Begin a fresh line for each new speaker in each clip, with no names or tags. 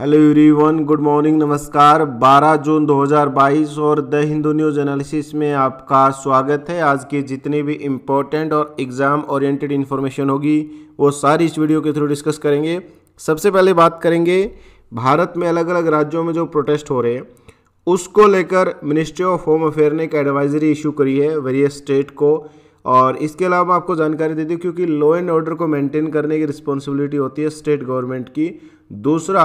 Hello everyone good morning नमस्कार 12 जून 2022 और the Hindu news analysis में आपका स्वागत है आज की जितनी भी इम्पोर्टेंट और एग्ज़ाम ओरिएंटेड इन्फॉर्मेशन होगी वो सारी इस वीडियो के थ्रू डिस्कस करेंगे सबसे पहले बात करेंगे भारत में अलग अलग राज्यों में जो प्रोटेस्ट हो रहे हैं उसको लेकर मिनिस्ट्री ऑफ होम अफेयर ने एक एडवाइजरी इशू करी है वेरियस स्टेट को और इसके अलावा आपको जानकारी देती हूँ क्योंकि लॉ एंड ऑर्डर को मेंटेन करने की रिस्पॉन्सिबिलिटी होती है स्टेट गवर्नमेंट की दूसरा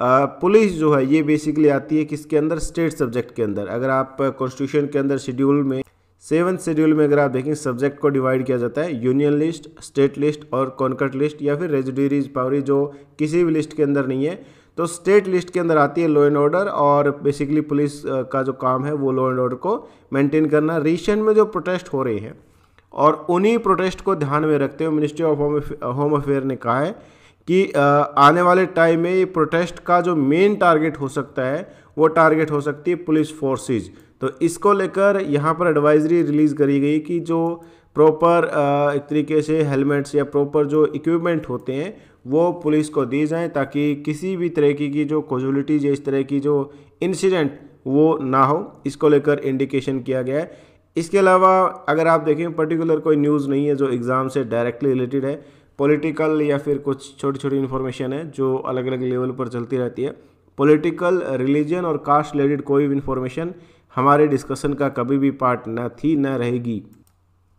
पुलिस जो है ये बेसिकली आती है किसके अंदर स्टेट सब्जेक्ट के अंदर अगर आप कॉन्स्टिट्यूशन के अंदर शेड्यूल में सेवन शेड्यूल में अगर आप देखें सब्जेक्ट को डिवाइड किया जाता है यूनियन लिस्ट स्टेट लिस्ट और कॉन्कर्ट लिस्ट या फिर रेजिडरीज पावरी जो किसी भी लिस्ट के अंदर नहीं है तो स्टेट लिस्ट के अंदर आती है लॉ एंड ऑर्डर और बेसिकली पुलिस का जो काम है वो लॉ एंड ऑर्डर को मेंटेन करना रिसेंट में जो प्रोटेस्ट हो रहे हैं और उन्हीं प्रोटेस्ट को ध्यान में रखते हुए मिनिस्ट्री ऑफ होम अफेयर ने कहा है कि आने वाले टाइम में ये प्रोटेस्ट का जो मेन टारगेट हो सकता है वो टारगेट हो सकती है पुलिस फोर्सेज तो इसको लेकर यहाँ पर एडवाइजरी रिलीज़ करी गई कि जो प्रॉपर एक तरीके से हेलमेट्स या प्रॉपर जो इक्विपमेंट होते हैं वो पुलिस को दिए जाएँ ताकि किसी भी तरह की जो कोजुलिटीज या इस तरह की जो इंसिडेंट वो ना हो इसको लेकर इंडिकेशन किया गया है इसके अलावा अगर आप देखें पर्टिकुलर कोई न्यूज़ नहीं है जो एग्ज़ाम से डायरेक्टली रिलेटेड है पॉलिटिकल या फिर कुछ छोटी छोटी इन्फॉर्मेशन है जो अलग अलग लेवल पर चलती रहती है पॉलिटिकल रिलीजन और कास्ट रिलेटेड कोई भी इन्फॉर्मेशन हमारे डिस्कशन का कभी भी पार्ट न थी न रहेगी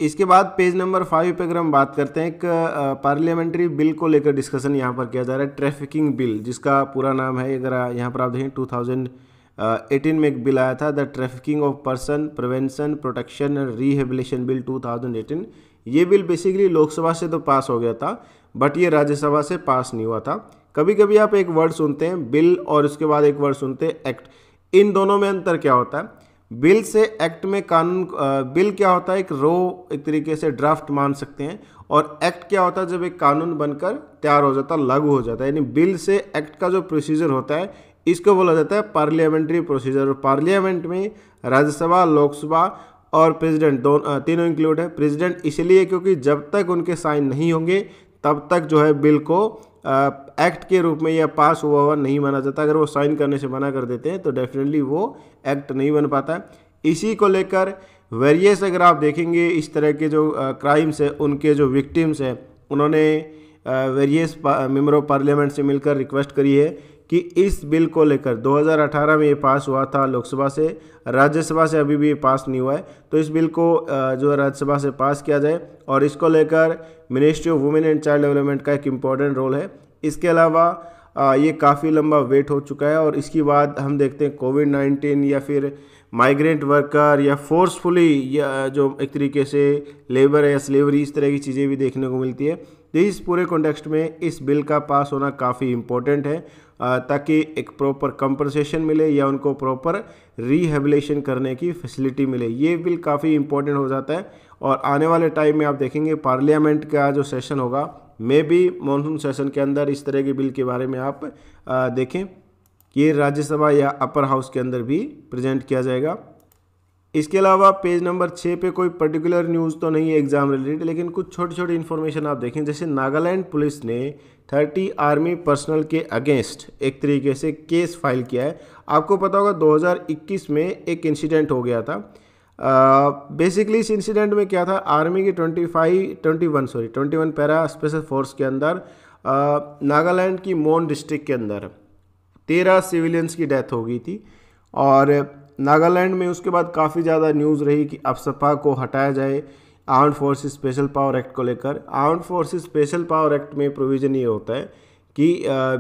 इसके बाद पेज नंबर फाइव पे अगर हम बात करते हैं एक पार्लियामेंट्री बिल को लेकर डिस्कशन यहाँ पर किया जा रहा है ट्रैफिकिंग बिल जिसका पूरा नाम है अगर यहाँ पर आप देखें टू थाउजेंड एटीन uh, में एक बिल आया था the trafficking of person prevention protection and rehabilitation bill 2018 ये बिल बेसिकली लोकसभा से तो पास हो गया था बट ये राज्यसभा से पास नहीं हुआ था कभी कभी आप एक वर्ड सुनते हैं बिल और उसके बाद एक वर्ड सुनते हैं एक्ट इन दोनों में अंतर क्या होता है बिल से एक्ट में कानून uh, बिल क्या होता है एक रो एक तरीके से ड्राफ्ट मान सकते हैं और एक्ट क्या होता है जब एक कानून बनकर तैयार हो जाता लागू हो जाता है यानी बिल से एक्ट का जो प्रोसीजर होता है इसको बोला जाता है पार्लियामेंट्री प्रोसीजर पार्लियामेंट में राज्यसभा लोकसभा और प्रेसिडेंट दोनों तीनों इंक्लूड है प्रेसिडेंट इसलिए क्योंकि जब तक उनके साइन नहीं होंगे तब तक जो है बिल को आ, एक्ट के रूप में यह पास हुआ हुआ नहीं माना जाता अगर वो साइन करने से मना कर देते हैं तो डेफिनेटली वो एक्ट नहीं बन पाता है इसी को लेकर वेरियस अगर आप देखेंगे इस तरह के जो क्राइम्स हैं उनके जो विक्टिम्स हैं उन्होंने वेरियस मेम्बर ऑफ पार्लियामेंट से मिलकर रिक्वेस्ट करी है कि इस बिल को लेकर 2018 में ये पास हुआ था लोकसभा से राज्यसभा से अभी भी ये पास नहीं हुआ है तो इस बिल को जो है राज्यसभा से पास किया जाए और इसको लेकर ministry of women and child development का एक इम्पॉर्टेंट रोल है इसके अलावा ये काफ़ी लंबा वेट हो चुका है और इसके बाद हम देखते हैं कोविड नाइन्टीन या फिर माइग्रेंट वर्कर या फोर्सफुली या जो एक तरीके से लेबर या स्लेवरी इस तरह की चीज़ें भी देखने को मिलती है तो इस पूरे कॉन्टेक्स्ट में इस बिल का पास होना काफ़ी इम्पोर्टेंट है ताकि एक प्रॉपर कंपनसेशन मिले या उनको प्रॉपर रिहेबलेशन करने की फैसिलिटी मिले ये बिल काफ़ी इंपॉर्टेंट हो जाता है और आने वाले टाइम में आप देखेंगे पार्लियामेंट का जो सेशन होगा मे भी मानसून सेशन के अंदर इस तरह के बिल के बारे में आप देखें ये राज्यसभा या अपर हाउस के अंदर भी प्रजेंट किया जाएगा इसके अलावा पेज नंबर छः पे कोई पर्टिकुलर न्यूज़ तो नहीं है एग्ज़ाम रिलेटेड लेकिन कुछ छोटी छोटी इन्फॉर्मेशन आप देखें जैसे नागालैंड पुलिस ने थर्टी आर्मी पर्सनल के अगेंस्ट एक तरीके से केस फाइल किया है आपको पता होगा 2021 में एक इंसिडेंट हो गया था बेसिकली uh, इस इंसिडेंट में क्या था आर्मी के 25 21 सॉरी 21 पैरा स्पेशल फोर्स के अंदर uh, नागालैंड की मोन डिस्ट्रिक्ट के अंदर तेरह सिविलियंस की डेथ हो गई थी और नागालैंड में उसके बाद काफ़ी ज़्यादा न्यूज़ रही कि अफसपा को हटाया जाए armed forces special power act को लेकर arm forces special power act में प्रोविज़न ये होता है कि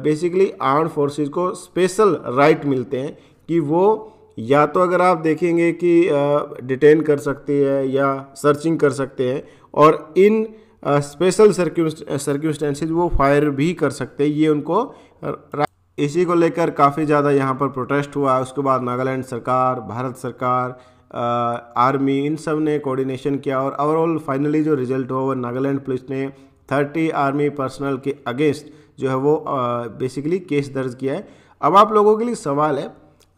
बेसिकली आर्म फोर्सेस को स्पेशल राइट मिलते हैं कि वो या तो अगर आप देखेंगे कि डिटेन कर सकती है या सर्चिंग कर सकते हैं और इन स्पेशल सर्क्यूस्टेंसेज वो फायर भी कर सकते हैं ये उनको इसी को लेकर काफ़ी ज़्यादा यहाँ पर प्रोटेस्ट हुआ उसके बाद नागालैंड सरकार भारत सरकार आर्मी इन सब ने कोऑर्डिनेशन किया और ओवरऑल फाइनली जो रिजल्ट हुआ वो नागालैंड पुलिस ने थर्टी आर्मी पर्सनल के अगेंस्ट जो है वो बेसिकली केस दर्ज किया है अब आप लोगों के लिए सवाल है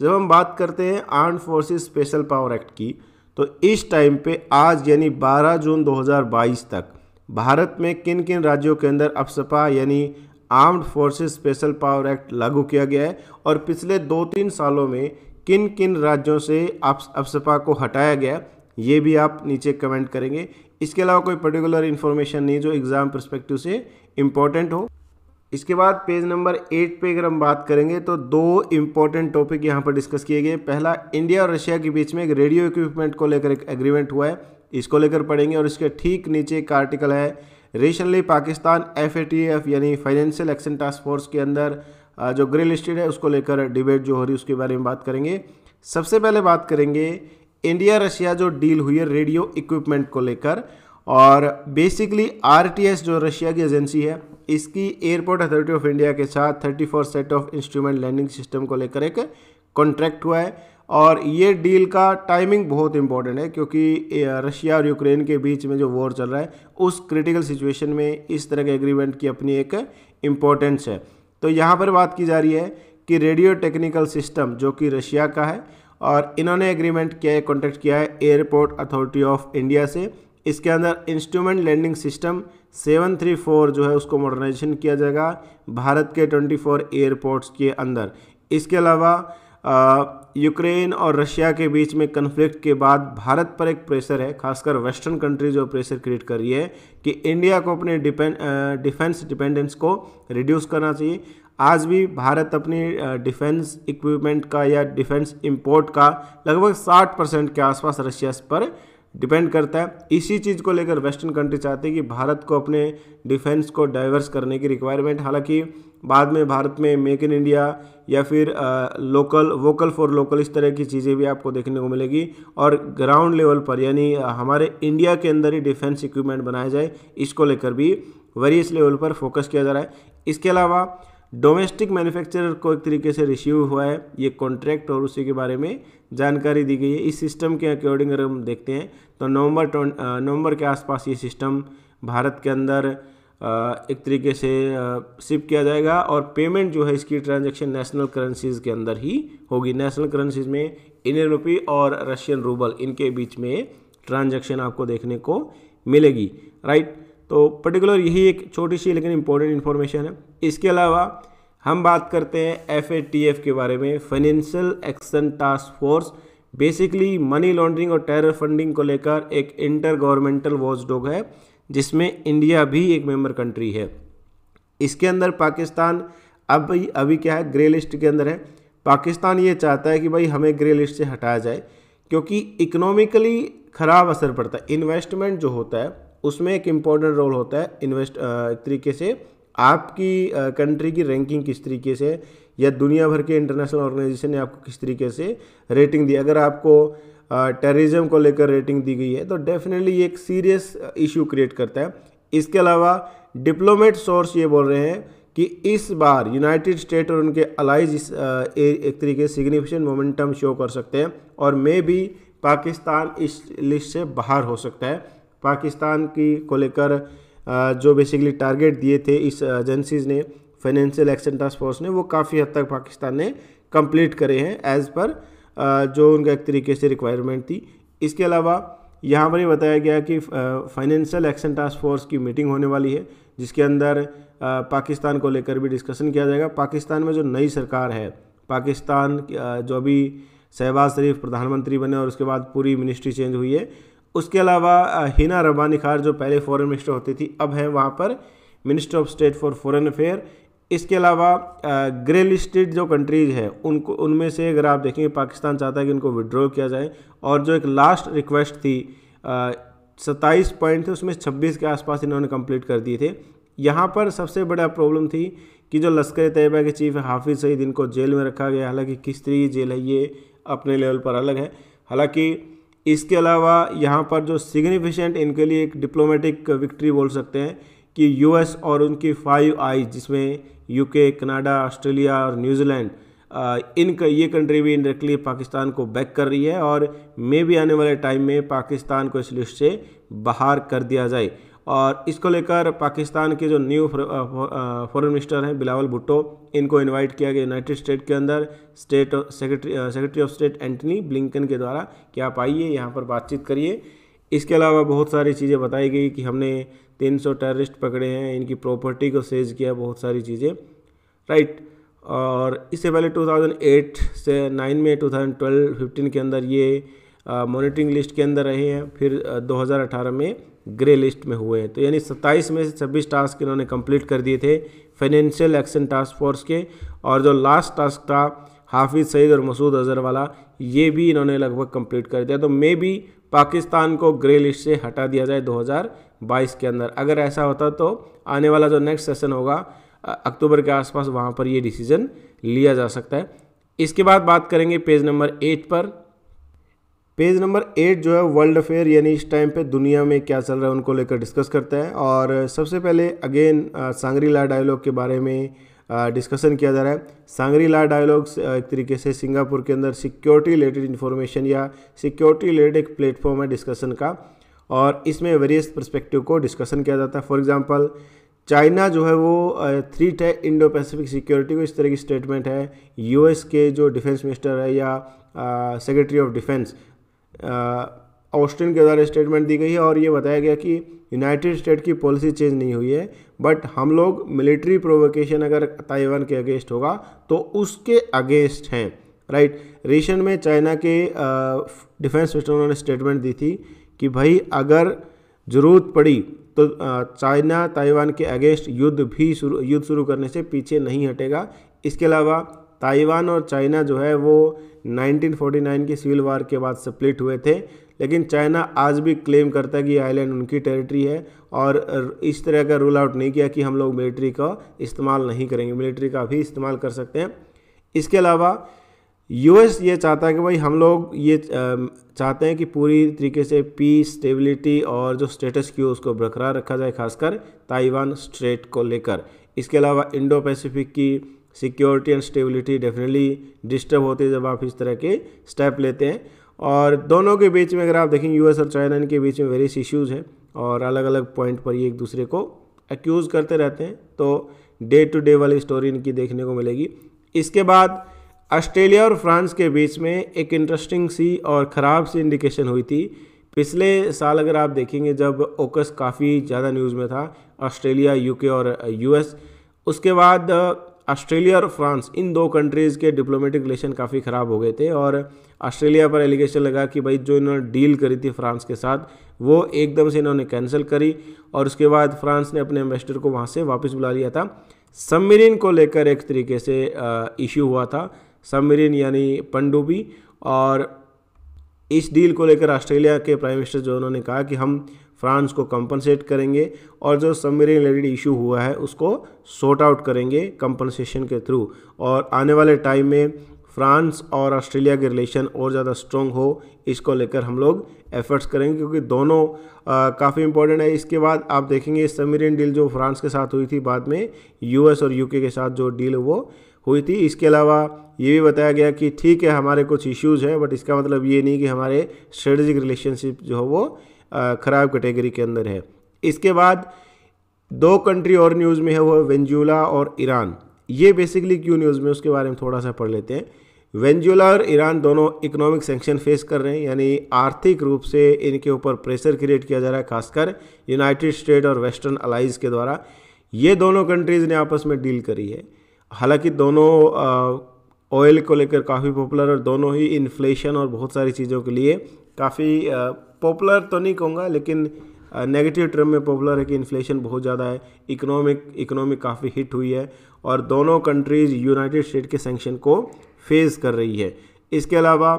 जब हम बात करते हैं arm forces special power act की तो इस टाइम पे आज यानी 12 जून 2022 तक भारत में किन किन राज्यों के अंदर अफसपा यानी armed forces special power act लागू किया गया है और पिछले दो तीन सालों में किन किन राज्यों से आप अफसपा को हटाया गया ये भी आप नीचे कमेंट करेंगे इसके अलावा कोई पर्टिकुलर इन्फॉर्मेशन नहीं जो एग्ज़ाम परस्पेक्टिव से इम्पॉर्टेंट हो इसके बाद पेज नंबर एट पे अगर हम बात करेंगे तो दो इम्पॉर्टेंट टॉपिक यहाँ पर डिस्कस किए गए पहला इंडिया और रशिया के बीच में एक रेडियो इक्विपमेंट को लेकर एक एग्रीमेंट हुआ है इसको लेकर पढ़ेंगे और इसके ठीक नीचे एक आर्टिकल है रेशनली पाकिस्तान एफ यानी फाइनेंशियल एक्शन टास्क फोर्स के अंदर जो ग्रिल लिस्टेड है उसको लेकर डिबेट जो हो रही है उसके बारे में बात करेंगे सबसे पहले बात करेंगे इंडिया रशिया जो डील हुई है रेडियो इक्विपमेंट को लेकर और बेसिकली आर जो रशिया की एजेंसी है इसकी एयरपोर्ट अथॉरिटी ऑफ इंडिया के साथ thirty four set of instrument landing system को लेकर एक कॉन्ट्रैक्ट हुआ है और ये डील का टाइमिंग बहुत इंपॉर्टेंट है क्योंकि रशिया और यूक्रेन के बीच में जो वॉर चल रहा है उस क्रिटिकल सिचुएशन में इस तरह के एग्रीमेंट की अपनी एक इम्पोर्टेंस है तो यहाँ पर बात की जा रही है कि रेडियो टेक्निकल सिस्टम जो कि रशिया का है और इन्होंने एग्रीमेंट किया है कॉन्टैक्ट किया है एयरपोर्ट अथॉरिटी ऑफ इंडिया से इसके अंदर इंस्ट्रूमेंट लैंडिंग सिस्टम 734 जो है उसको मॉडर्नाइजेशन किया जाएगा भारत के 24 एयरपोर्ट्स के अंदर इसके अलावा यूक्रेन और रशिया के बीच में कन्फ्लिक्ट के बाद भारत पर एक प्रेशर है खासकर वेस्टर्न कंट्री जो प्रेशर क्रिएट कर रही है कि इंडिया को अपने डिपें डिफेंस डिपेंडेंस को रिड्यूस करना चाहिए आज भी भारत अपनी डिफेंस इक्विपमेंट का या डिफेंस इंपोर्ट का लगभग 60 परसेंट के आसपास रशिया पर डिपेंड करता है इसी चीज़ को लेकर वेस्टर्न कंट्री चाहते हैं कि भारत को अपने डिफेंस को डाइवर्स करने की रिक्वायरमेंट हालांकि बाद में भारत में मेक इन इंडिया या फिर आ, लोकल वोकल फॉर लोकल इस तरह की चीज़ें भी आपको देखने को मिलेगी और ग्राउंड लेवल पर यानी हमारे इंडिया के अंदर ही डिफेंस इक्विपमेंट बनाया जाए इसको लेकर भी वेरियस लेवल पर फोकस किया जा रहा है इसके अलावा डोमेस्टिक मैन्युफैक्चरर को एक तरीके से रिसीव हुआ है ये कॉन्ट्रैक्ट और उसी के बारे में जानकारी दी गई है इस सिस्टम के अकॉर्डिंग अगर हम देखते हैं तो नवंबर नवंबर के आसपास ये सिस्टम भारत के अंदर एक तरीके से शिप किया जाएगा और पेमेंट जो है इसकी ट्रांजेक्शन नेशनल करेंसीज़ के अंदर ही होगी नेशनल करेंसीज़ में इंडियन रुपी और रशियन रूबल इनके बीच में ट्रांजेक्शन आपको देखने को मिलेगी राइट तो पर्टिकुलर यही एक छोटी सी लेकिन इंपॉर्टेंट इन्फॉर्मेशन है इसके अलावा हम बात करते हैं एफ के बारे में financial action task force basically money laundering और टेरर फंडिंग को लेकर एक इंटर गवर्नमेंटल वॉच है जिसमें इंडिया भी एक मेंबर कंट्री है इसके अंदर पाकिस्तान अब अभी क्या है ग्रे लिस्ट के अंदर है पाकिस्तान ये चाहता है कि भाई हमें ग्रे लिस्ट से हटाया जाए क्योंकि इकोनॉमिकली ख़राब असर पड़ता है इन्वेस्टमेंट जो होता है उसमें एक इम्पॉर्टेंट रोल होता है इन्वेस्ट एक तरीके से आपकी कंट्री की रैंकिंग किस तरीके से या दुनिया भर के इंटरनेशनल ऑर्गेनाइजेशन ने आपको किस तरीके से रेटिंग दी अगर आपको टेररिज्म को लेकर रेटिंग दी गई है तो डेफिनेटली ये एक सीरियस इशू क्रिएट करता है इसके अलावा डिप्लोमेट सोर्स ये बोल रहे हैं कि इस बार यूनाइटेड स्टेट और उनके अलाइज इस एक तरीके से सिग्निफिकेंट मोमेंटम शो कर सकते हैं और मे भी पाकिस्तान इस लिस्ट से बाहर हो सकता है पाकिस्तान की को लेकर जो बेसिकली टारगेट दिए थे इस एजेंसीज ने फाइनेंशियल एक्शन टास्क फोर्स ने वो काफ़ी हद तक पाकिस्तान ने कंप्लीट करे हैं एज़ पर जो उनका एक तरीके से रिक्वायरमेंट थी इसके अलावा यहाँ पर ये बताया गया कि फाइनेंशियल एक्शन टास्क फोर्स की मीटिंग होने वाली है जिसके अंदर पाकिस्तान को लेकर भी डिस्कशन किया जाएगा पाकिस्तान में जो नई सरकार है पाकिस्तान जो अभी शहबाज शरीफ प्रधानमंत्री बने और उसके बाद पूरी मिनिस्ट्री चेंज हुई है उसके अलावा हिना रबानी खार जो पहले फॉरेन मिनिस्टर होती थी अब हैं वहाँ पर minister of state for foreign affair इसके अलावा ग्रे लिस्टेड जो कंट्रीज हैं उनको उनमें से अगर आप देखेंगे पाकिस्तान चाहता है कि उनको विड्रॉ किया जाए और जो एक लास्ट रिक्वेस्ट थी सत्ताईस पॉइंट थे उसमें छब्बीस के आसपास इन्होंने कंप्लीट कर दिए थे यहाँ पर सबसे बड़ा प्रॉब्लम थी कि जो लश्कर तैयबा के चीफ हाफिज़ सईद इनको जेल में रखा गया हालांकि किस तरी जेल है ये अपने लेवल पर अलग है हालांकि इसके अलावा यहाँ पर जो सिग्निफिशेंट इनके लिए एक डिप्लोमेटिक विक्ट्री बोल सकते हैं कि यूएस और उनकी फाइव आई जिसमें यूके कनाडा ऑस्ट्रेलिया और न्यूजीलैंड इन ये कंट्री भी इनडायरेक्टली पाकिस्तान को बैक कर रही है और मे भी आने वाले टाइम में पाकिस्तान को इस लिस्ट से बाहर कर दिया जाए और इसको लेकर पाकिस्तान के जो न्यू फॉरेन मिनिस्टर हैं बिलावल भुट्टो इनको इनवाइट किया गया यूनाइटेड स्टेट के अंदर state secretary secretary of state Antony Blinken के द्वारा कि आप आइए यहाँ पर बातचीत करिए इसके अलावा बहुत सारी चीज़ें बताई गई कि हमने 300 टेररिस्ट पकड़े हैं इनकी प्रॉपर्टी को सेज किया बहुत सारी चीज़ें राइट और इससे पहले 2008 से 9 में 2012 15 के अंदर ये मॉनिटरिंग लिस्ट के अंदर रहे हैं फिर 2018 में ग्रे लिस्ट में हुए हैं तो यानी 27 में से छब्बीस टास्क इन्होंने कंप्लीट कर दिए थे फाइनेंशियल एक्शन टास्क फोर्स के और जो लास्ट टास्क था हाफिज़ सईद और मसूद अजहर वाला ये भी इन्होंने लगभग कंप्लीट कर दिया तो मे भी पाकिस्तान को ग्रे लिस्ट से हटा दिया जाए 2022 के अंदर अगर ऐसा होता तो आने वाला जो नेक्स्ट सेशन होगा अक्टूबर के आसपास वहाँ पर ये डिसीज़न लिया जा सकता है इसके बाद बात करेंगे पेज नंबर एट पर पेज नंबर एट जो है वर्ल्ड अफेयर यानी इस टाइम पे दुनिया में क्या चल रहा है उनको लेकर डिस्कस करता है और सबसे पहले अगेन सांगरी ला डायलॉग के बारे में डिस्कशन किया जा रहा है सांगरी ला डायलॉग्स एक तरीके से सिंगापुर के अंदर सिक्योरिटी रिलेटेड इन्फॉर्मेशन या सिक्योरिटी रिलेटेड एक प्लेटफॉर्म है डिस्कशन का और इसमें वेरियस परस्पेक्टिव को डिस्कशन किया जाता है फॉर एग्जाम्पल चाइना जो है वो थ्रीट है इंडो पैसिफिक सिक्योरिटी को इस तरह की स्टेटमेंट है यूएस के जो डिफेंस मिनिस्टर है या सेक्रेटरी ऑफ डिफेंस ऑस्टिन के द्वारा स्टेटमेंट दी गई है और ये बताया गया कि यूनाइटेड स्टेट की पॉलिसी चेंज नहीं हुई है बट हम लोग मिलिट्री प्रोवोकेशन अगर ताइवान के अगेंस्ट होगा तो उसके अगेंस्ट हैं राइट रिशन में चाइना के डिफेंस मिनिस्टर उन्होंने स्टेटमेंट दी थी कि भाई अगर ज़रूरत पड़ी तो चाइना ताइवान के अगेंस्ट युद्ध भी शुरू युद्ध शुरू करने से पीछे नहीं हटेगा इसके अलावा ताइवान और चाइना जो है वो 1949 की सिविल वार के बाद स्प्लिट हुए थे लेकिन चाइना आज भी क्लेम करता है कि आइलैंड उनकी टेरिटरी है और इस तरह का रूल आउट नहीं किया कि हम लोग मिलिट्री का इस्तेमाल नहीं करेंगे मिलिट्री का भी इस्तेमाल कर सकते हैं इसके अलावा यूएस ये चाहता है कि भाई हम लोग ये चाहते हैं कि पूरी तरीके से पीस स्टेबिलिटी और जो स्टेटस हो उसको बरकरार रखा जाए खासकर ताइवान स्ट्रेट को लेकर इसके अलावा इंडो पैसिफिक की security and stability definitely disturb होती है जब आप इस तरह के स्टेप लेते हैं और दोनों के बीच में अगर आप देखें यूएस और चाइना इनके बीच में वेरियस इश्यूज़ हैं और अलग अलग पॉइंट पर ये एक दूसरे को एक्यूज़ करते रहते हैं तो डे टू डे वाली स्टोरी इनकी देखने को मिलेगी इसके बाद ऑस्ट्रेलिया और फ्रांस के बीच में एक इंटरेस्टिंग सी और ख़राब सी इंडिकेशन हुई थी पिछले साल अगर आप देखेंगे जब ओकस काफ़ी ज़्यादा न्यूज़ में था ऑस्ट्रेलिया यूके और यूएस उसके बाद ऑस्ट्रेलिया और फ्रांस इन दो कंट्रीज़ के डिप्लोमेटिक रिलेशन काफ़ी ख़राब हो गए थे और ऑस्ट्रेलिया पर एलिगेशन लगा कि भाई जो इन्होंने डील करी थी फ्रांस के साथ वो एकदम से इन्होंने कैंसिल करी और उसके बाद फ्रांस ने अपने एम्बेसडर को वहाँ से वापस बुला लिया था सबमरीन को लेकर एक तरीके से इश्यू हुआ था सबमरीन यानी पनडुब्बी और इस डील को लेकर ऑस्ट्रेलिया के प्राइम मिनिस्टर जो उन्होंने कहा कि हम फ्रांस को कंपनसेट करेंगे और जो सबमरीन रिलेटेड इशू हुआ है उसको सॉर्ट आउट करेंगे कंपनसेशन के थ्रू और आने वाले टाइम में फ्रांस और ऑस्ट्रेलिया के रिलेशन और ज़्यादा स्ट्रॉन्ग हो इसको लेकर हम लोग एफर्ट्स करेंगे क्योंकि दोनों काफ़ी इंपॉर्टेंट है इसके बाद आप देखेंगे समीरियन डील जो फ्रांस के साथ हुई थी बाद में यूएस और यूके के साथ जो डील वो हुई थी इसके अलावा ये भी बताया गया कि ठीक है हमारे कुछ इश्यूज़ हैं बट इसका मतलब ये नहीं कि हमारे स्ट्रेटजिक रिलेशनशिप जो है वो ख़राब कैटेगरी के अंदर है इसके बाद दो कंट्री और न्यूज़ में है वो वेंजुला और ईरान ये बेसिकली क्यों न्यूज़ में उसके बारे में थोड़ा सा पढ़ लेते हैं वेंजुला और ईरान दोनों इकोनॉमिक सेंक्शन फेस कर रहे हैं यानी आर्थिक रूप से इनके ऊपर प्रेशर क्रिएट किया जा रहा है खासकर यूनाइटेड स्टेट और वेस्टर्न अलाइज के द्वारा ये दोनों कंट्रीज़ ने आपस में डील करी है हालांकि दोनों ऑयल को लेकर काफ़ी पॉपुलर और दोनों ही इन्फ्लेशन और बहुत सारी चीज़ों के लिए काफ़ी पॉपुलर तो नहीं कहूँगा लेकिन नेगेटिव टर्म में पॉपुलर है कि इन्फ्लेशन बहुत ज़्यादा है इकोनॉमिक इकोनॉमिक काफ़ी हिट हुई है और दोनों कंट्रीज़ यूनाइटेड स्टेट के सेंक्शन को फेस कर रही है इसके अलावा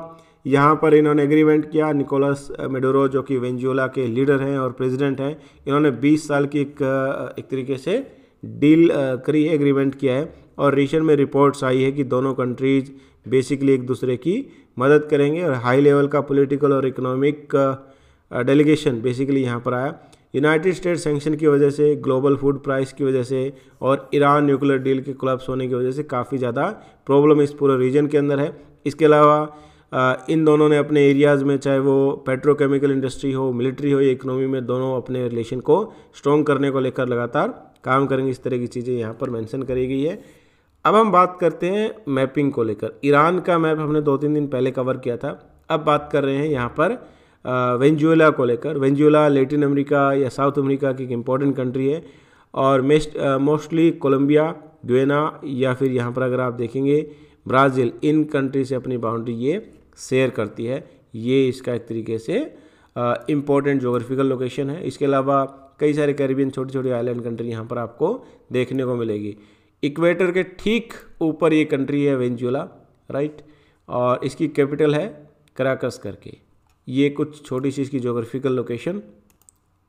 यहाँ पर इन्होंने एग्रीमेंट किया निकोलस मेडोरो जो कि वेंजुला के लीडर हैं और प्रेसिडेंट हैं इन्होंने 20 साल की एक एक तरीके से डील करी है एग्रीमेंट किया है और रिशन में रिपोर्ट्स आई है कि दोनों कंट्रीज़ बेसिकली एक दूसरे की मदद करेंगे और हाई लेवल का पॉलिटिकल और इकोनॉमिक डेलीगेशन बेसिकली यहाँ पर आया यूनाइटेड स्टेट सेंक्शन की वजह से ग्लोबल फूड प्राइस की वजह से और ईरान न्यूक्लियर डील के क्लब्स होने की वजह से काफ़ी ज़्यादा प्रॉब्लम इस पूरे रीजन के अंदर है इसके अलावा इन दोनों ने अपने एरियाज़ में चाहे वो पेट्रोकेमिकल इंडस्ट्री हो मिलिट्री हो या इकोनॉमी में दोनों अपने रिलेशन को स्ट्रॉन्ग करने को लेकर लगातार काम करेंगे इस तरह की चीज़ें यहाँ पर मैंसन करी गई है अब हम बात करते हैं मैपिंग को लेकर ईरान का मैप हमने दो तीन दिन पहले कवर किया था अब बात कर रहे हैं यहाँ पर वेंजुएला को लेकर वेंजुएला लेटिन अमेरिका या साउथ अमेरिका की एक इम्पॉर्टेंट कंट्री है और मोस्टली कोलंबिया ग्वेना या फिर यहाँ पर अगर आप देखेंगे ब्राज़ील इन कंट्री से अपनी बाउंड्री ये शेयर करती है ये इसका एक तरीके से इम्पोर्टेंट जोग्राफिकल लोकेशन है इसके अलावा कई सारे करीबियन छोटी छोटी आइलैंड कंट्री यहाँ पर आपको देखने को मिलेगी इक्वेटर के ठीक ऊपर ये कंट्री है वेंजुला राइट और इसकी कैपिटल है कराकस करके ये कुछ छोटी सी इसकी जोग्राफिकल लोकेशन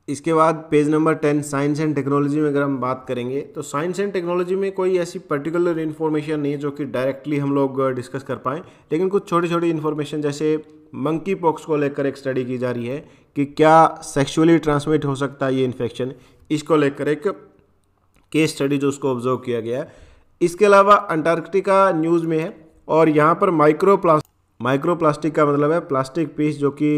इसके बाद page number ten science and technology में अगर हम बात करेंगे तो साइंस एंड टेक्नोलॉजी में कोई ऐसी पर्टिकुलर इन्फॉर्मेशन नहीं है जो कि डायरेक्टली हम लोग डिस्कस कर पाएँ लेकिन कुछ छोटी छोटी इन्फॉर्मेशन जैसे मंकी पॉक्स को लेकर एक स्टडी की जा रही है कि क्या सेक्सुअली ट्रांसमिट हो सकता है ये इन्फेक्शन इसको लेकर एक केस स्टडी जो उसको ऑब्जर्व किया गया है इसके अलावा अंटार्कटिका न्यूज़ में है और यहाँ पर माइक्रोप्लास्ट माइक्रो प्लास्टिक का मतलब है प्लास्टिक पीस जो कि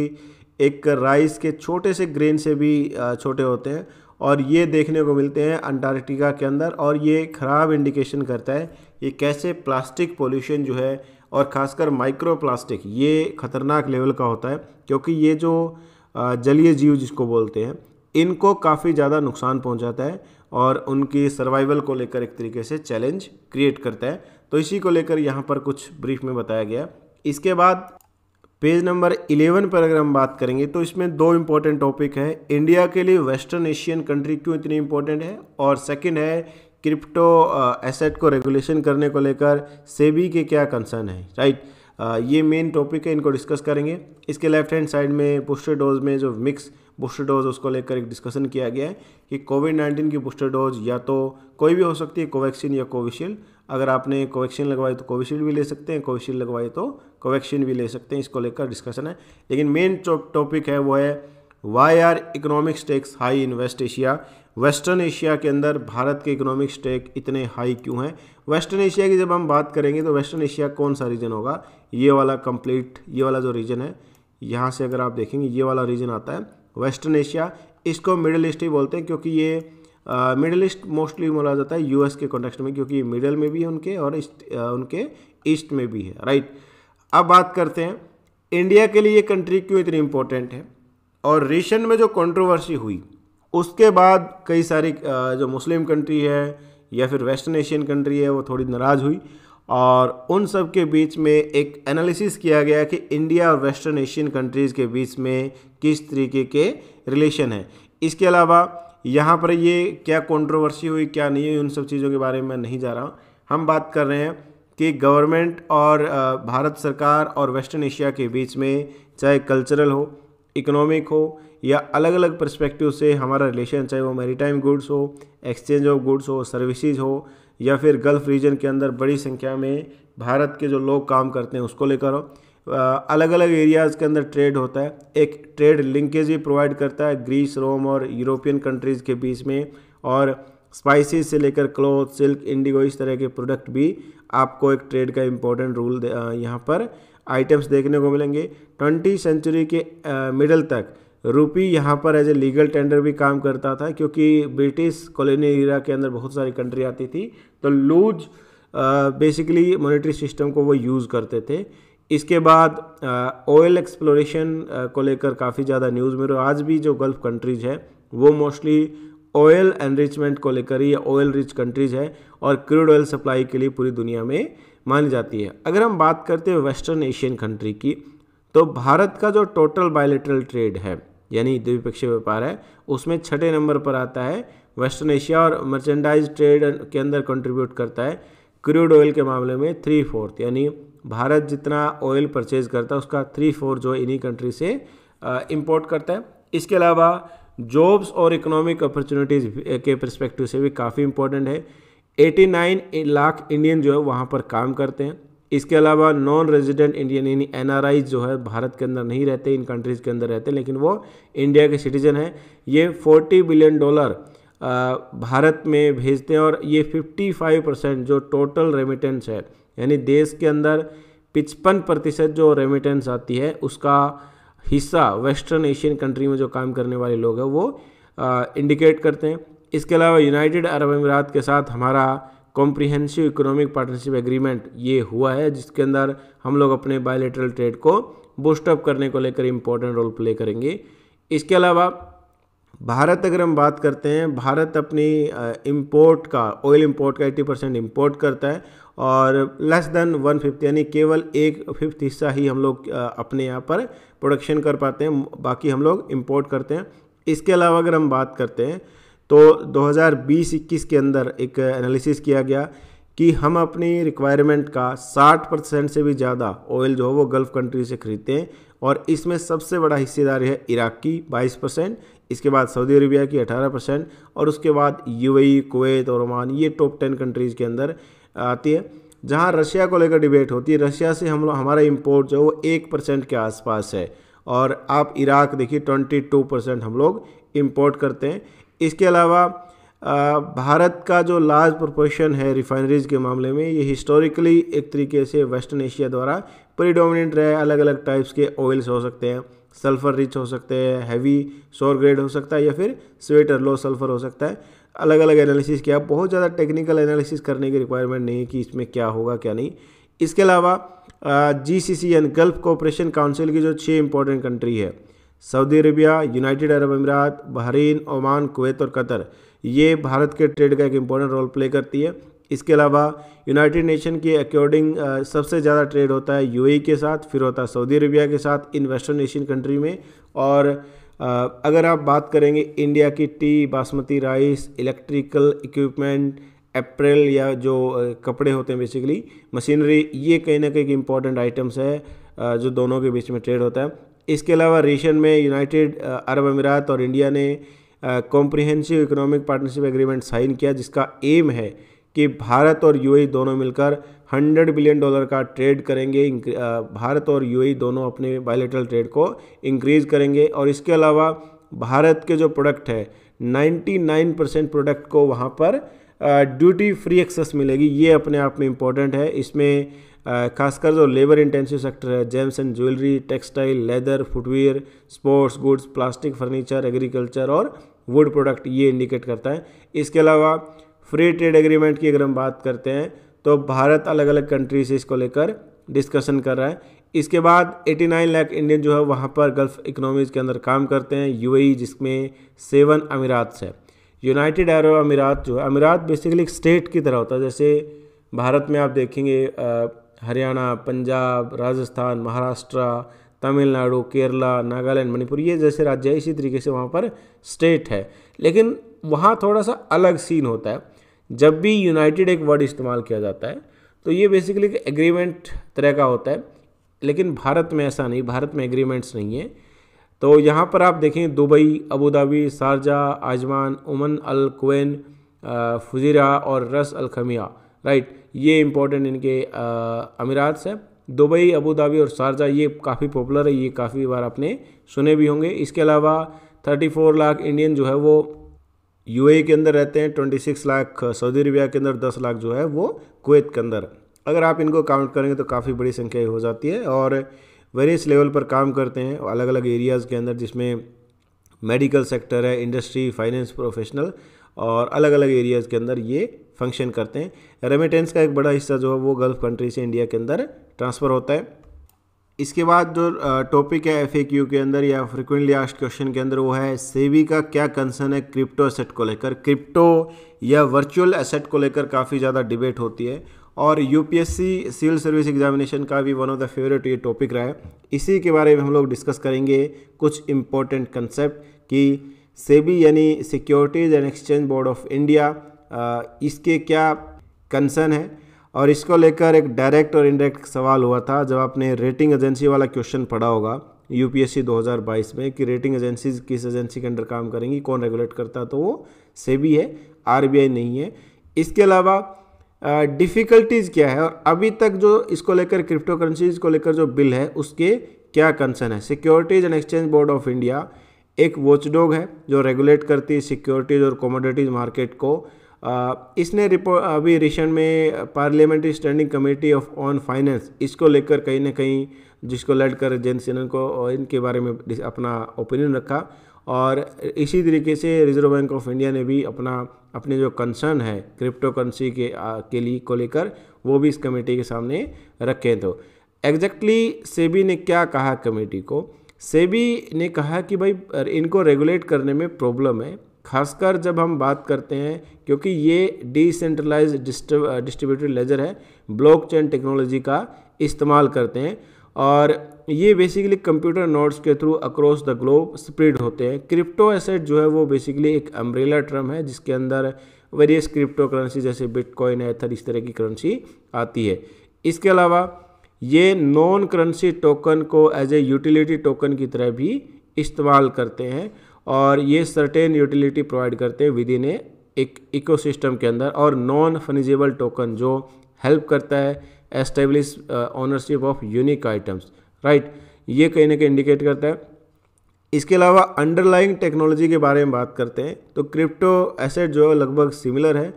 एक राइस के छोटे से ग्रेन से भी छोटे होते हैं और ये देखने को मिलते हैं अंटार्कटिका के अंदर और ये ख़राब इंडिकेशन करता है ये कैसे प्लास्टिक पोल्यूशन जो है और ख़ासकर माइक्रो प्लास्टिक ये ख़तरनाक लेवल का होता है क्योंकि ये जो जलीय जीव जिसको बोलते हैं इनको काफ़ी ज़्यादा नुकसान पहुंचाता है और उनकी सर्वाइवल को लेकर एक तरीके से चैलेंज क्रिएट करता है तो इसी को लेकर यहाँ पर कुछ ब्रीफ में बताया गया इसके बाद पेज नंबर 11 पर अगर हम बात करेंगे तो इसमें दो इम्पोर्टेंट टॉपिक है इंडिया के लिए वेस्टर्न एशियन कंट्री क्यों इतनी इम्पोर्टेंट है और सेकंड है क्रिप्टो एसेट uh, को रेगुलेशन करने को लेकर सेबी के क्या कंसर्न है राइट आ, uh, ये मेन टॉपिक है इनको डिस्कस करेंगे इसके लेफ्ट हैंड साइड में बूस्टर डोज में जो मिक्स बूस्टर डोज उसको लेकर एक डिस्कशन किया गया है कि कोविड नाइन्टीन की बूस्टर डोज या तो कोई भी हो सकती है कोवैक्सीन या कोविशील्ड अगर आपने कोवैक्सीन लगवाई तो कोविशील्ड भी ले सकते हैं कोविशील्ड लगवाई तो को भी ले सकते हैं इसको लेकर डिस्कशन है लेकिन मेन टॉपिक है वो है why are economic stakes high in West Asia western Asia के अंदर भारत के इकोनॉमिक स्टेक इतने हाई क्यों हैं वेस्टर्न एशिया की जब हम बात करेंगे तो वेस्टर्न एशिया कौन सा रीजन होगा ये वाला कंप्लीट ये वाला जो रीजन है यहाँ से अगर आप देखेंगे ये वाला रीजन आता है वेस्टर्न एशिया इसको मिडल ईस्ट ही बोलते हैं क्योंकि ये मिडल ईस्ट मोस्टली बोला जाता है यूएस के कॉन्टेक्स्ट में क्योंकि मिडल में भी है उनके और ईस्ट उनके ईस्ट में भी है राइट right? अब बात करते हैं इंडिया के लिए ये कंट्री क्यों इतनी इम्पोर्टेंट है और रिसेंट में जो कंट्रोवर्सी हुई उसके बाद कई सारी जो मुस्लिम कंट्री है या फिर वेस्टर्न एशियन कंट्री है वो थोड़ी नाराज़ हुई और उन सब के बीच में एक एनालिसिस किया गया कि इंडिया और वेस्टर्न एशियन कंट्रीज़ के बीच में किस तरीके के रिलेशन है इसके अलावा यहाँ पर ये क्या कंट्रोवर्सी हुई क्या नहीं हुई उन सब चीज़ों के बारे में नहीं जा रहा हूँ हम बात कर रहे हैं कि गवर्नमेंट और भारत सरकार और वेस्टर्न एशिया के बीच में चाहे कल्चरल हो इकोनॉमिक हो या अलग अलग परस्पेक्टिव से हमारा रिलेशन चाहे वो मैरीटाइम गुड्स हो एक्सचेंज ऑफ गुड्स हो सर्विसेज हो या फिर गल्फ़ रीजन के अंदर बड़ी संख्या में भारत के जो लोग काम करते हैं उसको लेकर हो अलग अलग एरियाज़ के अंदर ट्रेड होता है एक ट्रेड लिंकेज भी प्रोवाइड करता है ग्रीस रोम और यूरोपियन कंट्रीज़ के बीच में और स्पाइसी से लेकर क्लॉथ सिल्क इंडिगो इस तरह के प्रोडक्ट भी आपको एक ट्रेड का इम्पोर्टेंट रूल यहाँ पर आइटम्स देखने को मिलेंगे ट्वेंटी सेंचुरी के मिडल तक रूपी यहाँ पर एज ए लीगल टेंडर भी काम करता था क्योंकि ब्रिटिश कॉलोनी एरिया के अंदर बहुत सारी कंट्री आती थी तो लूज बेसिकली मॉनेटरी सिस्टम को वो यूज़ करते थे इसके बाद ऑयल एक्सप्लोरेशन को लेकर काफ़ी ज़्यादा न्यूज़ में आज भी जो गल्फ़ कंट्रीज़ हैं वो मोस्टली ऑयल एनरिचमेंट को लेकर ये ऑयल रिच कंट्रीज है और क्रूड ऑयल सप्लाई के लिए पूरी दुनिया में मानी जाती है अगर हम बात करते हैं वेस्टर्न एशियन कंट्री की तो भारत का जो टोटल बायोलिट्रल ट्रेड है यानी द्विपक्षीय व्यापार है उसमें छठे नंबर पर आता है वेस्टर्न एशिया और मर्चेंडाइज ट्रेड के अंदर कंट्रीब्यूट करता है क्रूड ऑयल के मामले में थ्री फोर्थ यानी भारत जितना ऑयल परचेज करता है उसका थ्री फोर्थ जो इन्हीं कंट्री से इम्पोर्ट करता है इसके अलावा जॉब्स और इकोनॉमिक अपॉर्चुनिटीज़ के परस्पेक्टिव से भी काफ़ी इंपॉर्टेंट है 89 लाख इंडियन जो है वहाँ पर काम करते हैं इसके अलावा नॉन रेजिडेंट इंडियन यानी एन जो है भारत के अंदर नहीं रहते इन कंट्रीज़ के अंदर रहते लेकिन वो इंडिया के सिटीज़न हैं ये 40 बिलियन डॉलर भारत में भेजते हैं और ये 55 परसेंट जो टोटल रेमिटेंस है यानी देश के अंदर पिचपन प्रतिशत जो रेमिटेंस आती है उसका हिस्सा वेस्टर्न एशियन कंट्री में जो काम करने वाले लोग हैं वो इंडिकेट करते हैं इसके अलावा यूनाइटेड अरब अमीरात के साथ हमारा कॉम्प्रिहेंसिव इकोनॉमिक पार्टनरशिप एग्रीमेंट ये हुआ है जिसके अंदर हम लोग अपने बायोलेटरल ट्रेड को बूस्टअप करने को लेकर इम्पोर्टेंट रोल प्ले करेंगे इसके अलावा भारत अगर हम बात करते हैं भारत अपनी इंपोर्ट का ऑयल इंपोर्ट का 80 परसेंट इम्पोर्ट करता है और लेस देन वन यानी केवल एक फिफ्थ हिस्सा ही हम लोग अपने यहाँ पर प्रोडक्शन कर पाते हैं बाकी हम लोग इम्पोर्ट करते हैं इसके अलावा अगर हम बात करते हैं तो 2020-21 के अंदर एक एनालिसिस किया गया कि हम अपनी रिक्वायरमेंट का 60 परसेंट से भी ज़्यादा ऑयल जो है वो गल्फ़ कंट्री से ख़रीदते हैं और इसमें सबसे बड़ा हिस्सेदार है इराक की बाईस परसेंट इसके बाद सऊदी अरबिया की अठारह परसेंट और उसके बाद यूएई कुवैत और ओमान ये टॉप टेन कंट्रीज़ के अंदर आती है जहाँ रशिया को लेकर डिबेट होती है रशिया से हम लोग हमारा इम्पोर्ट जो है वो एक परसेंट के आसपास है और आप इराक देखिए ट्वेंटी टू परसेंट हम लोग इम्पोर्ट करते हैं इसके अलावा भारत का जो लार्ज प्रोपोर्शन है रिफाइनरीज़ के मामले में ये हिस्टोरिकली एक तरीके से वेस्टर्न एशिया द्वारा प्रीडोमिनेंट रहे अलग अलग टाइप्स के ऑयल्स हो सकते हैं सल्फ़र रिच हो सकते हैं हैवी शोर ग्रेड हो सकता है या फिर स्वेटर लो सल्फ़र हो सकता है अलग अलग एनालिसिस किया बहुत ज़्यादा टेक्निकल एनालिसिस करने की रिक्वायरमेंट नहीं है कि इसमें क्या होगा क्या नहीं इसके अलावा G C C N gulf cooperation council की जो छः इंपॉर्टेंट कंट्री है Saudi Arabia United Arab Emirates Bahrain Oman Kuwait और कतर ये भारत के ट्रेड का एक इम्पोर्टेंट रोल प्ले करती है इसके अलावा यूनाइटेड नेशन के अकॉर्डिंग सबसे ज़्यादा ट्रेड होता है यूएई के साथ फिर होता है सऊदी अरबिया के साथ इन वेस्टर्न एशियन कंट्री में और अगर आप बात करेंगे इंडिया की tea basmati rice electrical equipment April या जो कपड़े होते हैं बेसिकली मशीनरी ये कहीं ना कहीं इंपॉर्टेंट आइटम्स है जो दोनों के बीच में ट्रेड होता है इसके अलावा रेशन में यूनाइटेड अरब अमीरात और इंडिया ने comprehensive economic partnership agreement sign किया जिसका एम है कि भारत और यूएई दोनों मिलकर 100 बिलियन डॉलर का ट्रेड करेंगे भारत और यूएई दोनों अपने बायोलेटरल ट्रेड को इंक्रीज़ करेंगे और इसके अलावा भारत के जो प्रोडक्ट है 99 परसेंट प्रोडक्ट को वहाँ पर ड्यूटी फ्री एक्सेस मिलेगी ये अपने आप में इम्पोर्टेंट है इसमें खासकर जो लेबर इंटेंसिव सेक्टर है gems and jewellery textile leather footwear sports goods plastic furniture agriculture और वुड प्रोडक्ट ये इंडिकेट करता है इसके अलावा फ्री ट्रेड एग्रीमेंट की अगर हम बात करते हैं तो भारत अलग अलग कंट्री से इसको लेकर डिस्कशन कर रहा है इसके बाद 89 लाख इंडियन जो है वहाँ पर गल्फ़ इकनॉमीज़ के अंदर काम करते हैं यूएई e जिसमें सेवन अमीरात है यूनाइटेड अरब अमीरात जो है अमीरात बेसिकली एक स्टेट की तरह होता है जैसे भारत में आप देखेंगे हरियाणा पंजाब राजस्थान महाराष्ट्र तमिलनाडु केरला नागालैंड मणिपुर ये जैसे राज्य है इसी तरीके से वहाँ पर स्टेट है लेकिन वहाँ थोड़ा सा अलग सीन होता है जब भी यूनाइटेड एक वर्ड इस्तेमाल किया जाता है तो ये बेसिकली एग्रीमेंट तरह का होता है लेकिन भारत में ऐसा नहीं भारत में एग्रीमेंट्स नहीं है तो यहाँ पर आप देखें Dubai Abu Dhabi Sharjah Ajman Umm Al कोवैन फुजीरा और रस अल खमिया राइट ये इम्पोर्टेंट इनके अमीरात हैं दुबई अबू धाबी और शारजा ये काफ़ी पॉपुलर है ये काफ़ी बार आपने सुने भी होंगे इसके अलावा थर्टी फोर लाख इंडियन जो है वो यू के अंदर रहते हैं twenty six lakh Saudi Arabia के अंदर दस लाख जो है वो कुवैत के अंदर अगर आप इनको काउंट करेंगे तो काफ़ी बड़ी संख्या हो जाती है और वेरियस लेवल पर काम करते हैं अलग अलग एरियाज़ के अंदर जिसमें मेडिकल सेक्टर है इंडस्ट्री फाइनेंस प्रोफेशनल और अलग अलग एरियाज़ के अंदर ये फंक्शन करते हैं रेमिटेंस का एक बड़ा हिस्सा जो है वो गल्फ़ कंट्री से इंडिया के अंदर ट्रांसफ़र होता है इसके बाद जो टॉपिक है एफ के अंदर या फ्रिक्वेंटली आस्ट क्वेश्चन के अंदर वो है सेवी का क्या कंसर्न है क्रिप्टो एसेट को लेकर क्रिप्टो या वर्चुअल एसेट को लेकर काफ़ी ज़्यादा डिबेट होती है और यूपीएससी सिविल सर्विस एग्जामिनेशन का भी वन ऑफ द फेवरेट ये टॉपिक रहा है इसी के बारे में हम लोग डिस्कस करेंगे कुछ इम्पोर्टेंट कंसेप्ट कि सेबी यानी securities and exchange board of India इसके क्या कंसर्न है और इसको लेकर एक डायरेक्ट और इनडायरेक्ट सवाल हुआ था जब आपने रेटिंग एजेंसी वाला क्वेश्चन पढ़ा होगा यूपीएससी 2022 में कि रेटिंग एजेंसीज किस एजेंसी के अंडर काम करेंगी कौन रेगुलेट करता तो वो सेबी है आरबीआई नहीं है इसके अलावा डिफ़िकल्टीज़ क्या है और अभी तक जो इसको लेकर क्रिप्टो करेंसीज को लेकर जो बिल है उसके क्या कंसर्न है securities and exchange board of India एक वॉचडॉग है जो रेगुलेट करती है सिक्योरिटीज़ और कॉमोडिटीज़ मार्केट को इसने रिपोर्ट अभी रिशन में parliamentary standing committee of on finance इसको लेकर कहीं ना कहीं जिसको लड़ कर जैन सिन्हा को इनके बारे में अपना ओपिनियन रखा और इसी तरीके से रिजर्व बैंक ऑफ इंडिया ने भी अपना अपने जो कंसर्न है क्रिप्टो करेंसी के आ, के लिए को लेकर वो भी इस कमेटी के सामने रखे तो एग्जैक्टली सेबी ने क्या कहा कमेटी को सेबी ने कहा कि भाई इनको रेगुलेट करने में प्रॉब्लम है खासकर जब हम बात करते हैं क्योंकि ये डिसेंट्रलाइज डिस्ट्रीब्यूटेड लेजर है ब्लॉकचेन टेक्नोलॉजी का इस्तेमाल करते हैं और ये बेसिकली कंप्यूटर नोट्स के through across the globe spread होते हैं क्रिप्टो एसेट जो है वो बेसिकली एक अम्ब्रेला टर्म है जिसके अंदर वेरियस क्रिप्टो करेंसी जैसे बिटकॉइन एथर इस तरह की करेंसी आती है इसके अलावा ये नॉन करेंसी टोकन को एज ए यूटिलिटी टोकन की तरह भी इस्तेमाल करते हैं और ये सर्टेन यूटिलिटी प्रोवाइड करते हैं विद इन ए एक इकोसिस्टम के अंदर और नॉन फनिजेबल टोकन जो हेल्प करता है establish ownership of unique items right ये कहीं ना कहीं इंडिकेट करता है इसके अलावा अंडरलाइंग टेक्नोलॉजी के बारे में बात करते हैं तो क्रिप्टो एसेट जो है लगभग सिमिलर है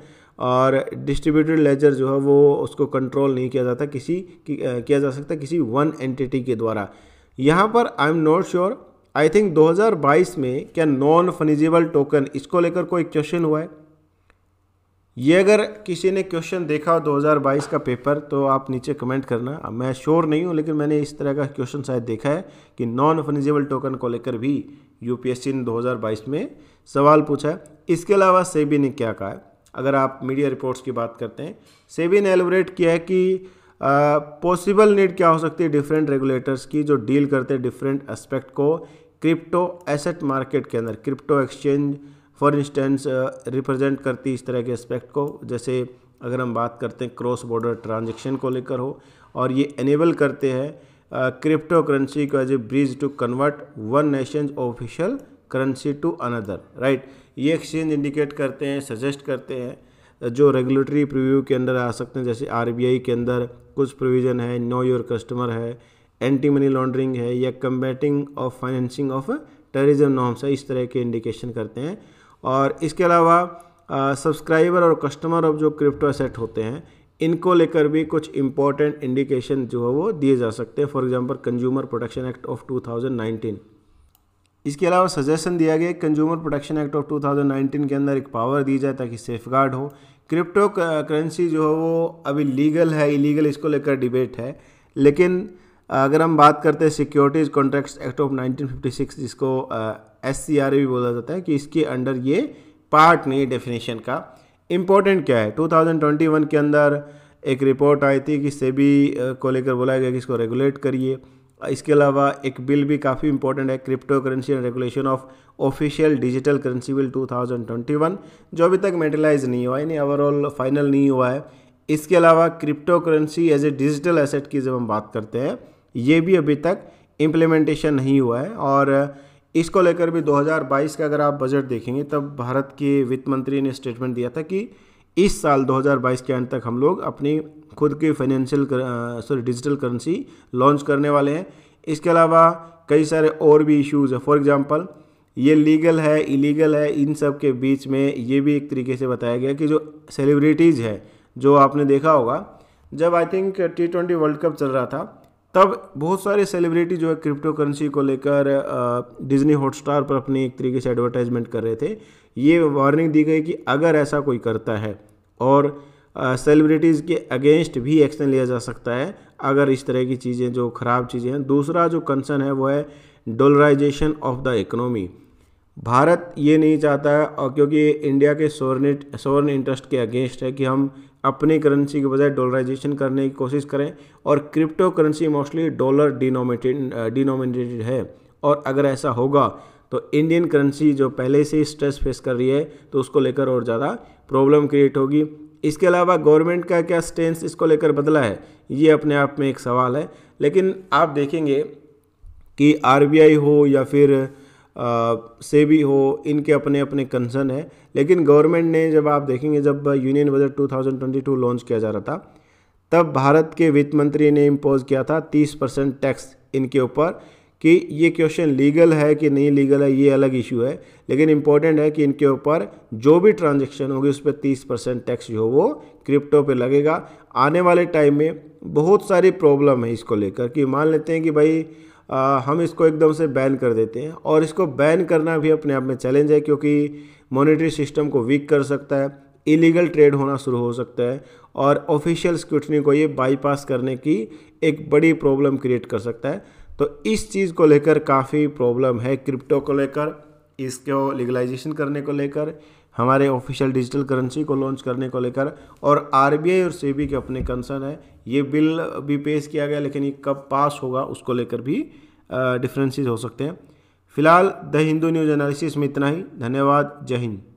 और डिस्ट्रीब्यूटेड लेजर जो है वो उसको कंट्रोल नहीं किया जाता किसी कि, uh, किया जा सकता किसी वन एंटिटी के द्वारा यहाँ पर I am not sure I think 2022 में क्या नॉन फनिजेबल टोकन इसको लेकर कोई क्वेश्चन हुआ है ये अगर किसी ने क्वेश्चन देखा हो 2022 का पेपर तो आप नीचे कमेंट करना मैं श्योर नहीं हूँ लेकिन मैंने इस तरह का क्वेश्चन शायद देखा है कि नॉन फनिजेबल टोकन को लेकर भी यूपीएससी ने 2022 में सवाल पूछा है इसके अलावा सेबी ने क्या कहा है अगर आप मीडिया रिपोर्ट्स की बात करते हैं सेबी ने एलोरेट किया है कि पॉसिबल नीड क्या हो सकती है डिफरेंट रेगुलेटर्स की जो डील करते हैं डिफरेंट एस्पेक्ट को क्रिप्टो एसेट मार्केट के अंदर crypto exchange for instance represent करती इस तरह के एस्पेक्ट को जैसे अगर हम बात करते हैं क्रॉस बॉर्डर ट्रांजेक्शन को लेकर हो और ये एनेबल करते हैं क्रिप्टो करेंसी को as a bridge to convert one nation official currency to another right ये एक्सचेंज इंडिकेट करते हैं सजेस्ट करते हैं जो रेगुलेटरी प्रिव्यू के अंदर आ सकते हैं जैसे आरबीआई के अंदर कुछ प्रोविज़न है नो योर कस्टमर है एंटी मनी लॉन्ड्रिंग है या combating of financing of terrorism norms है इस तरह के इंडिकेशन करते हैं और इसके अलावा सब्सक्राइबर और कस्टमर ऑफ जो क्रिप्टो असेट होते हैं इनको लेकर भी कुछ इंपॉर्टेंट इंडिकेशन जो है वो दिए जा सकते हैं for example consumer protection act of 2019 इसके अलावा सजेशन दिया गया कंज्यूमर प्रोटेक्शन एक्ट ऑफ 2019 के अंदर एक पावर दी जाए ताकि सेफ गार्ड हो क्रिप्टो करेंसी जो है वो अभी लीगल है इलीगल इसको लेकर डिबेट है लेकिन अगर हम बात करते हैं सिक्योरिटीज़ कॉन्ट्रैक्ट एक्ट ऑफ 1956 जिसको एस सी आर भी बोला जाता है कि इसके अंडर ये पार्ट नहीं डेफिनेशन का इम्पोर्टेंट क्या है 2021 के अंदर एक रिपोर्ट आई थी कि सेबी को लेकर बोला गया कि इसको रेगुलेट करिए इसके अलावा एक बिल भी काफ़ी इंपॉर्टेंट है crypto currency and regulation of official digital currency bill 2021 जो अभी तक मेटलाइज नहीं हुआ यानी ओवरऑल फाइनल नहीं हुआ है इसके अलावा crypto currency as a digital asset की जब हम बात करते हैं ये भी अभी तक इम्प्लीमेंटेशन नहीं हुआ है और इसको लेकर भी 2022 का अगर आप बजट देखेंगे तब भारत के वित्त मंत्री ने स्टेटमेंट दिया था कि इस साल 2022 के अंत तक हम लोग अपनी खुद की financial sorry digital currency launch करने वाले हैं इसके अलावा कई सारे और भी इश्यूज़ है फॉर एग्ज़ाम्पल ये लीगल है इलीगल है इन सब के बीच में ये भी एक तरीके से बताया गया कि जो सेलिब्रिटीज़ है जो आपने देखा होगा जब I think T twenty world cup चल रहा था तब बहुत सारे सेलिब्रिटी जो है क्रिप्टो करेंसी को लेकर डिज्नी हॉटस्टार पर अपनी एक तरीके से एडवर्टाइजमेंट कर रहे थे ये वार्निंग दी गई कि अगर ऐसा कोई करता है और सेलिब्रिटीज़ के अगेंस्ट भी एक्शन लिया जा सकता है अगर इस तरह की चीज़ें जो ख़राब चीज़ें हैं दूसरा जो कंसर्न है वो है dollarisation of the economy Bharat ये नहीं चाहता और क्योंकि इंडिया के सोवर्नेट सोवर्न इंटरेस्ट के अगेंस्ट है कि हम अपनी करेंसी के बजाय डॉलराइजेशन करने की कोशिश करें और crypto currency mostly dollar denominated denominated है और अगर ऐसा होगा तो इंडियन करेंसी जो पहले से ही स्ट्रेस फेस कर रही है तो उसको लेकर और ज़्यादा प्रॉब्लम क्रिएट होगी इसके अलावा गवर्नमेंट का क्या स्टेंस इसको लेकर बदला है ये अपने आप में एक सवाल है लेकिन आप देखेंगे कि आरबीआई हो या फिर से भी हो इनके अपने अपने कंसर्न है लेकिन गवर्नमेंट ने जब आप देखेंगे जब यूनियन बजट 2022 लॉन्च किया जा रहा था तब भारत के वित्त मंत्री ने इम्पोज किया था 30 परसेंट टैक्स इनके ऊपर कि ये क्वेश्चन लीगल है कि नहीं लीगल है ये अलग इशू है लेकिन इम्पोर्टेंट है कि इनके ऊपर जो भी ट्रांजेक्शन होगी उस पर तीस परसेंट टैक्स जो वो क्रिप्टो पे लगेगा आने वाले टाइम में बहुत सारी प्रॉब्लम है इसको लेकर कि मान लेते हैं कि भाई आ, हम इसको एकदम से बैन कर देते हैं और इसको बैन करना भी अपने आप में चैलेंज है क्योंकि मॉनेटरी सिस्टम को वीक कर सकता है इलीगल ट्रेड होना शुरू हो सकता है और ऑफिशियल स्क्रूटनी को ये बाईपास करने की एक बड़ी प्रॉब्लम क्रिएट कर सकता है तो इस चीज़ को लेकर काफ़ी प्रॉब्लम है क्रिप्टो को लेकर इसको लीगलाइजेशन करने को लेकर हमारे ऑफिशियल डिजिटल करेंसी को लॉन्च करने को लेकर और आर और सेबी के अपने कंसर्न है ये बिल भी पेश किया गया लेकिन ये कब पास होगा उसको लेकर भी डिफरेंसेस हो सकते हैं फिलहाल द हिंदू न्यूज़ एनालिसिस में इतना ही धन्यवाद जय हिंद